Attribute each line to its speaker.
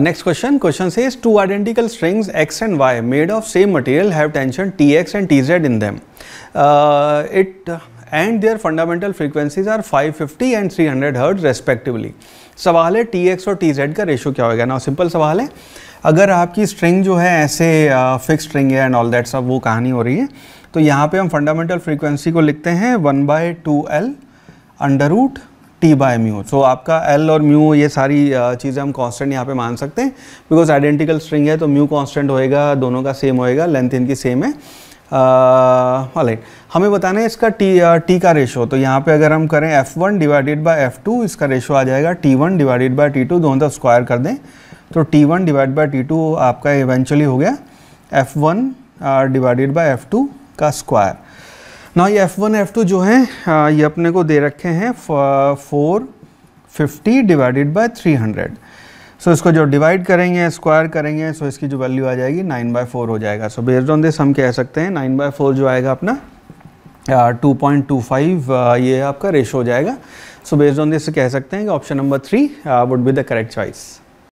Speaker 1: next question question से two identical strings X and Y made of same material have tension T X and T Z in them it and their fundamental frequencies are 550 and 300 hundred hertz respectively सवाल है T X और T Z का ratio क्या होगा ना simple सवाल है अगर आपकी स्ट्रिंग जो है ऐसे फिक्स uh, स्ट्रिंग है एंड ऑल दैट सब वो कहानी हो रही है तो यहाँ पर हम फंडामेंटल फ्रीक्वेंसी को लिखते हैं one by two L under root T by mu so आपका एल और म्यू ये सारी चीज़ें हम कांस्टेंट यहाँ पे मान सकते हैं बिकॉज आइडेंटिकल स्ट्रिंग है तो म्यू कांस्टेंट होएगा दोनों का सेम होएगा लेंथ इनकी सेम है राइट हमें बताना है इसका टी टी का रेशो तो यहाँ पे अगर हम करें F one divided by F two इसका रेशो आ जाएगा T one divided by T two दोनों तक स्क्वायर कर दें तो T one divide by T two आपका इवेंचुअली हो गया F one divided by F two का स्क्वायर ना ये F1 F2 जो है ये अपने को दे रखे हैं four fifty divided by three hundred so इसको जो डिवाइड करेंगे स्क्वायर करेंगे सो so इसकी जो वैल्यू आ जाएगी नाइन बाय फोर हो जाएगा सो बेस्ड ऑन दिस हम कह सकते हैं नाइन बाय फोर जो आएगा अपना टू पॉइंट टू फाइव ये आपका रेशो हो जाएगा सो बेस्ड ऑन दिस कह सकते हैं कि option number three would be the correct choice